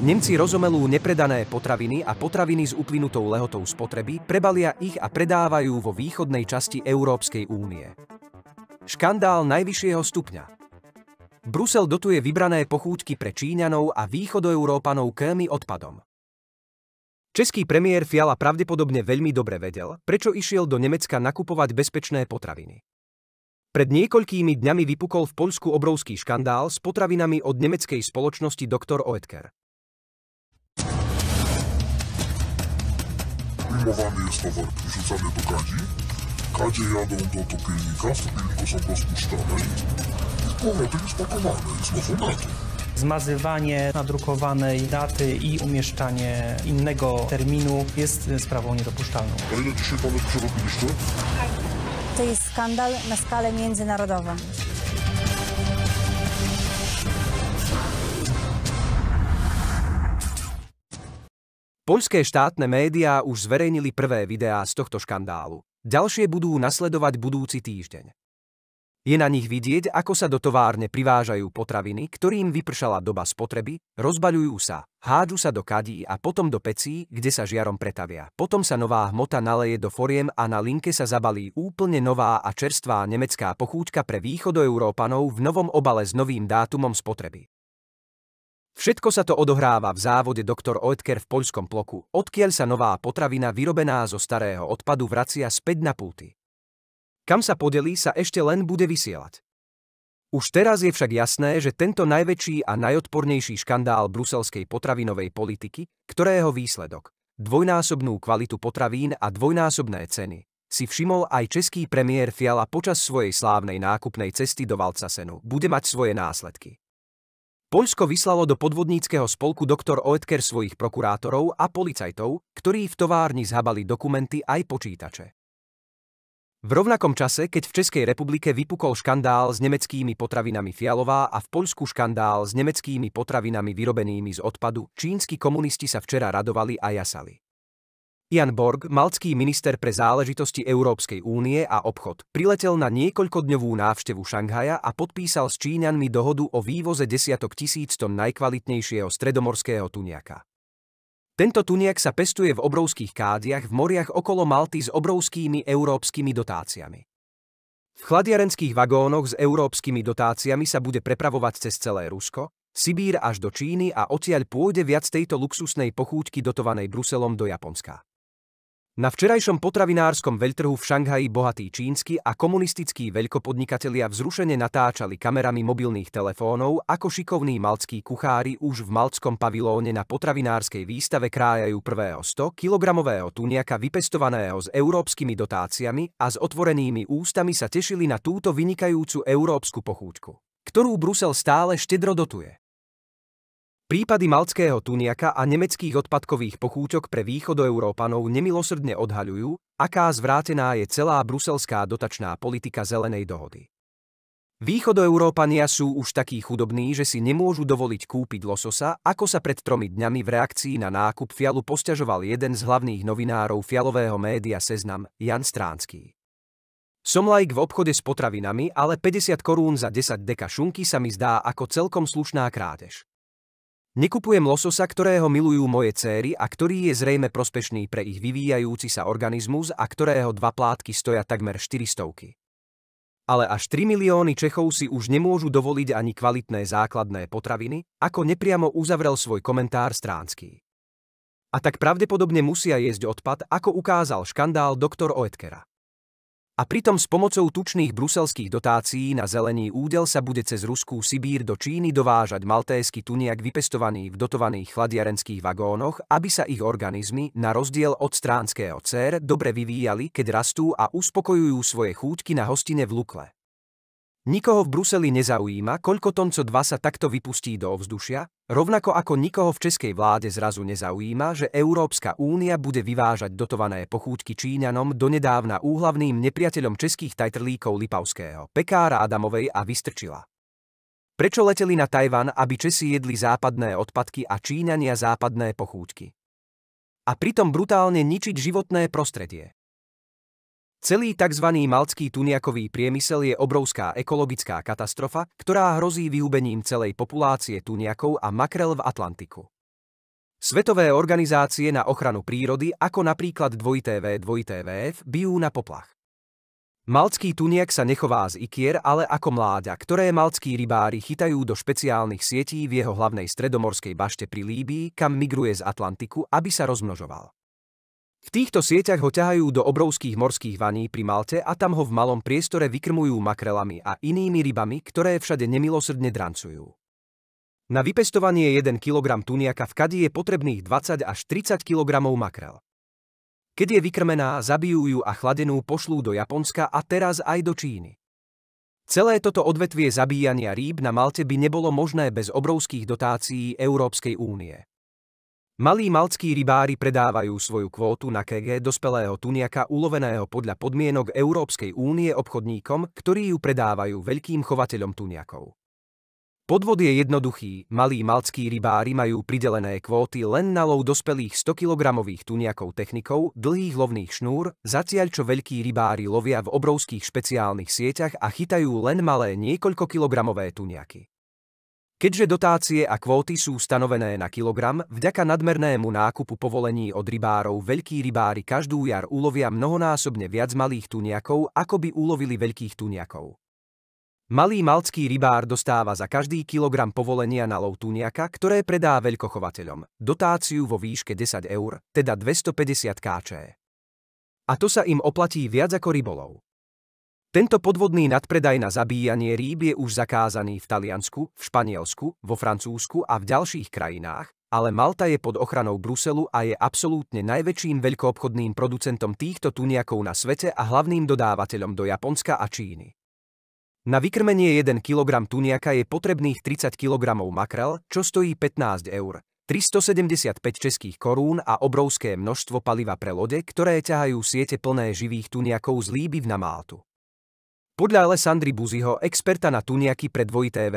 Nemci rozomelú nepredané potraviny a potraviny s uplynutou lehotou spotreby, prebalia ich a predávajú vo východnej časti Európskej únie. Škandál najvyššieho stupňa Brusel dotuje vybrané pochúťky pre Číňanov a východoeurópanov kémy odpadom. Český premiér Fiala pravdepodobne veľmi dobre vedel, prečo išiel do Nemecka nakupovať bezpečné potraviny. Pred niekoľkými dňami vypukol v Poľsku obrovský škandál s potravinami od nemeckej spoločnosti Dr. Oetker. Filmowany jest towar wrzucany do kadzi. Kadzie jadą do topielnika, z topielnika są rozpuszczane i powrotem jest pakowane i znowu na to. Zmazywanie nadrukowanej daty i umieszczanie innego terminu jest sprawą niedopuszczalną. A ile dzisiaj panów przerobiliście? To jest skandal na skalę międzynarodową. Poľské štátne médiá už zverejnili prvé videá z tohto škandálu. Ďalšie budú nasledovať budúci týždeň. Je na nich vidieť, ako sa do továrne privážajú potraviny, ktorým vypršala doba spotreby, rozbaľujú sa, hádžu sa do kadí a potom do pecí, kde sa žiarom pretavia. Potom sa nová hmota naleje do foriem a na linke sa zabalí úplne nová a čerstvá nemecká pochúťka pre východoeurópanov v novom obale s novým dátumom spotreby. Všetko sa to odohráva v závode Dr. Oetker v poľskom ploku, odkiaľ sa nová potravina vyrobená zo starého odpadu vracia späť na pulty. Kam sa podelí, sa ešte len bude vysielať. Už teraz je však jasné, že tento najväčší a najodpornejší škandál bruselskej potravinovej politiky, ktorého výsledok dvojnásobnú kvalitu potravín a dvojnásobné ceny, si všimol aj český premiér Fiala počas svojej slávnej nákupnej cesty do Valcasenu, bude mať svoje následky. Poľsko vyslalo do podvodníckého spolku doktor Oetker svojich prokurátorov a policajtov, ktorí v továrni zhabali dokumenty aj počítače. V rovnakom čase, keď v Českej republike vypukol škandál s nemeckými potravinami Fialová a v Poľsku škandál s nemeckými potravinami vyrobenými z odpadu, čínsky komunisti sa včera radovali a jasali. Jan Borg, malcký minister pre záležitosti Európskej únie a obchod, priletel na niekoľkodňovú návštevu Šanghaja a podpísal s Číňanmi dohodu o vývoze desiatok tisíc ton najkvalitnejšieho stredomorského tuniaka. Tento tuniak sa pestuje v obrovských kádiach v moriach okolo Malty s obrovskými európskymi dotáciami. V chladiarenských vagónoch s európskymi dotáciami sa bude prepravovať cez celé Rusko, Sibír až do Číny a odtiaľ pôjde viac tejto luxusnej pochúťky dotovanej Bruselom do Japonska. Na včerajšom potravinárskom veľtrhu v Šanghaji bohatí čínsky a komunistickí veľkopodnikatelia vzrušene natáčali kamerami mobilných telefónov, ako šikovní malckí kuchári už v malckom pavilóne na potravinárskej výstave krájajú prvého 100-kilogramového tuniaka vypestovaného s európskymi dotáciami a s otvorenými ústami sa tešili na túto vynikajúcu európsku pochúťku, ktorú Brusel stále štedro dotuje. Prípady malckého tuniaka a nemeckých odpadkových pochúťok pre východoeurópanov nemilosrdne odhaľujú, aká zvrátená je celá bruselská dotačná politika zelenej dohody. Východoeurópania sú už takí chudobní, že si nemôžu dovoliť kúpiť lososa, ako sa pred tromi dňami v reakcii na nákup Fialu posťažoval jeden z hlavných novinárov Fialového média Seznam, Jan Stránsky. Som like v obchode s potravinami, ale 50 korún za 10 deka šunky sa mi zdá ako celkom slušná krádež. Nekupujem lososa, ktorého milujú moje céry a ktorý je zrejme prospešný pre ich vyvíjajúci sa organizmus a ktorého dva plátky stoja takmer 400. Ale až 3 milióny Čechov si už nemôžu dovoliť ani kvalitné základné potraviny, ako nepriamo uzavrel svoj komentár Stránsky. A tak pravdepodobne musia jesť odpad, ako ukázal škandál doktor Oetkera. A pritom s pomocou tučných bruselských dotácií na zelený údel sa bude cez Ruskú Sibír do Číny dovážať maltésky tuniak vypestovaný v dotovaných chladiarenských vagónoch, aby sa ich organizmy, na rozdiel od stránskeho cer, dobre vyvíjali, keď rastú a uspokojujú svoje chúťky na hostine v Lukle. Nikoho v Bruseli nezaujíma, koľko tón CO2 sa takto vypustí do ovzdušia, rovnako ako nikoho v českej vláde zrazu nezaujíma, že Európska únia bude vyvážať dotované pochúťky Číňanom donedávna úhlavným nepriateľom českých tajtrlíkov Lipavského, pekára Adamovej a Vystrčila. Prečo leteli na Tajvan, aby Česi jedli západné odpadky a Číňania západné pochúťky? A pritom brutálne ničiť životné prostredie. Celý tzv. malcký tuniakový priemysel je obrovská ekologická katastrofa, ktorá hrozí vyhubením celej populácie tuniakov a makrel v Atlantiku. Svetové organizácie na ochranu prírody, ako napríklad 2TV, 2TVF, bijú na poplach. Malcký tuniak sa nechová z ikier, ale ako mláďa, ktoré malckí rybári chytajú do špeciálnych sietí v jeho hlavnej stredomorskej bašte pri Líbii, kam migruje z Atlantiku, aby sa rozmnožoval. V týchto sieťach ho ťahajú do obrovských morských vaní pri Malte a tam ho v malom priestore vykrmujú makrelami a inými rybami, ktoré všade nemilosrdne drancujú. Na vypestovanie 1 kg tuniaka v kadi je potrebných 20 až 30 kg makrel. Keď je vykrmená, zabijú ju a chladenú pošlú do Japonska a teraz aj do Číny. Celé toto odvetvie zabíjania rýb na Malte by nebolo možné bez obrovských dotácií Európskej únie. Malí malckí rybári predávajú svoju kvótu na KG dospelého tuniaka uloveného podľa podmienok Európskej únie obchodníkom, ktorí ju predávajú veľkým chovateľom tuniakov. Podvod je jednoduchý, malí malckí rybári majú pridelené kvóty len na lov dospelých 100 kg tuniakov technikou, dlhých lovných šnúr, zatiaľ čo veľkí rybári lovia v obrovských špeciálnych sieťach a chytajú len malé niekoľko kilogramové tuniaky. Keďže dotácie a kvóty sú stanovené na kilogram, vďaka nadmernému nákupu povolení od rybárov veľkí rybári každú jar ulovia mnohonásobne viac malých tuniakov, ako by ulovili veľkých tuniakov. Malý malcký rybár dostáva za každý kilogram povolenia na lov tuniaka, ktoré predá veľkochovateľom, dotáciu vo výške 10 eur, teda 250 kč. A to sa im oplatí viac ako rybolov. Tento podvodný nadpredaj na zabíjanie rýb je už zakázaný v Taliansku, v Španielsku, vo Francúzsku a v ďalších krajinách, ale Malta je pod ochranou Bruselu a je absolútne najväčším veľkoobchodným producentom týchto tuniakov na svete a hlavným dodávateľom do Japonska a Číny. Na vykrmenie 1 kg tuniaka je potrebných 30 kg makrel, čo stojí 15 eur, 375 českých korún a obrovské množstvo paliva pre lode, ktoré ťahajú siete plné živých tuniakov z Líby na Maltu. Podľa Alessandry Buziho, experta na tuniaky pre 2TV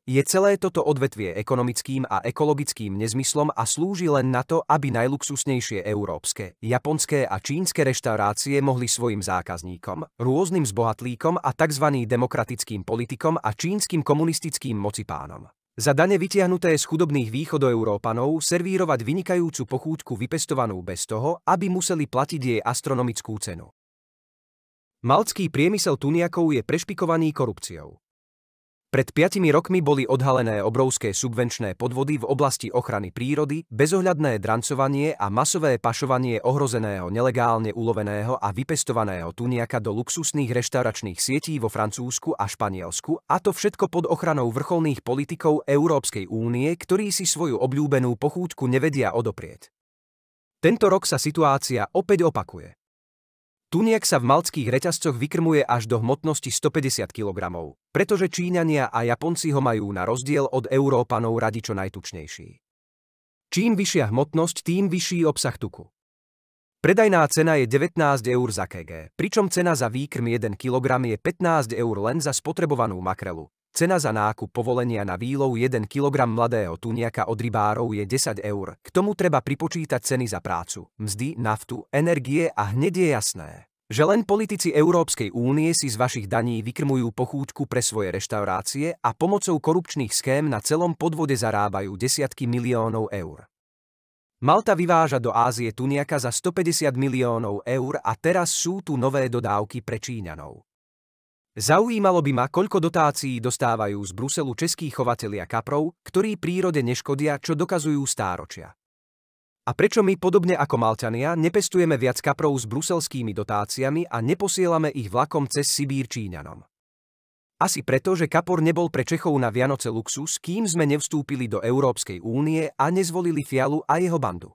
je celé toto odvetvie ekonomickým a ekologickým nezmyslom a slúži len na to, aby najluxusnejšie európske, japonské a čínske reštaurácie mohli svojim zákazníkom, rôznym zbohatlíkom a tzv. demokratickým politikom a čínskym komunistickým mocipánom za dane vytiahnuté z chudobných východoeurópanov servírovať vynikajúcu pochúťku vypestovanú bez toho, aby museli platiť jej astronomickú cenu. Malcký priemysel tuniakov je prešpikovaný korupciou. Pred piatimi rokmi boli odhalené obrovské subvenčné podvody v oblasti ochrany prírody, bezohľadné drancovanie a masové pašovanie ohrozeného nelegálne uloveného a vypestovaného tuniaka do luxusných reštauračných sietí vo Francúzsku a Španielsku, a to všetko pod ochranou vrcholných politikov Európskej únie, ktorí si svoju obľúbenú pochútku nevedia odoprieť. Tento rok sa situácia opäť opakuje. Tuniak sa v malckých reťazcoch vykrmuje až do hmotnosti 150 kg, pretože Číňania a Japonci ho majú na rozdiel od Európanov radi čo najtučnejší. Čím vyššia hmotnosť, tým vyšší obsah tuku. Predajná cena je 19 eur za kg, pričom cena za výkrm 1 kg je 15 eur len za spotrebovanú makrelu. Cena za nákup povolenia na výlov 1 kg mladého tuniaka od rybárov je 10 eur. K tomu treba pripočítať ceny za prácu, mzdy, naftu, energie a hneď je jasné, že len politici Európskej únie si z vašich daní vykrmujú pochúťku pre svoje reštaurácie a pomocou korupčných schém na celom podvode zarábajú desiatky miliónov eur. Malta vyváža do Ázie tuniaka za 150 miliónov eur a teraz sú tu nové dodávky pre Číňanov. Zaujímalo by ma, koľko dotácií dostávajú z Bruselu českí chovatelia kaprov, ktorí prírode neškodia, čo dokazujú stáročia. A prečo my, podobne ako Malťania, nepestujeme viac kaprov s bruselskými dotáciami a neposielame ich vlakom cez Sibír Číňanom? Asi preto, že kapor nebol pre Čechov na Vianoce luxus, kým sme nevstúpili do Európskej únie a nezvolili Fialu a jeho bandu.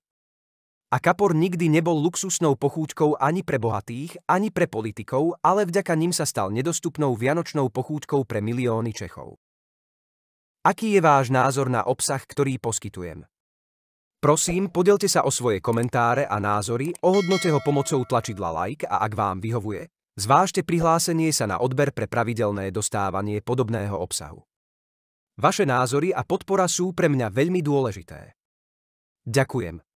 A kapor nikdy nebol luxusnou pochúťkou ani pre bohatých, ani pre politikov, ale vďaka ním sa stal nedostupnou vianočnou pochúťkou pre milióny Čechov. Aký je váš názor na obsah, ktorý poskytujem? Prosím, podelte sa o svoje komentáre a názory, ohodnote ho pomocou tlačidla like a ak vám vyhovuje, zvážte prihlásenie sa na odber pre pravidelné dostávanie podobného obsahu. Vaše názory a podpora sú pre mňa veľmi dôležité. Ďakujem.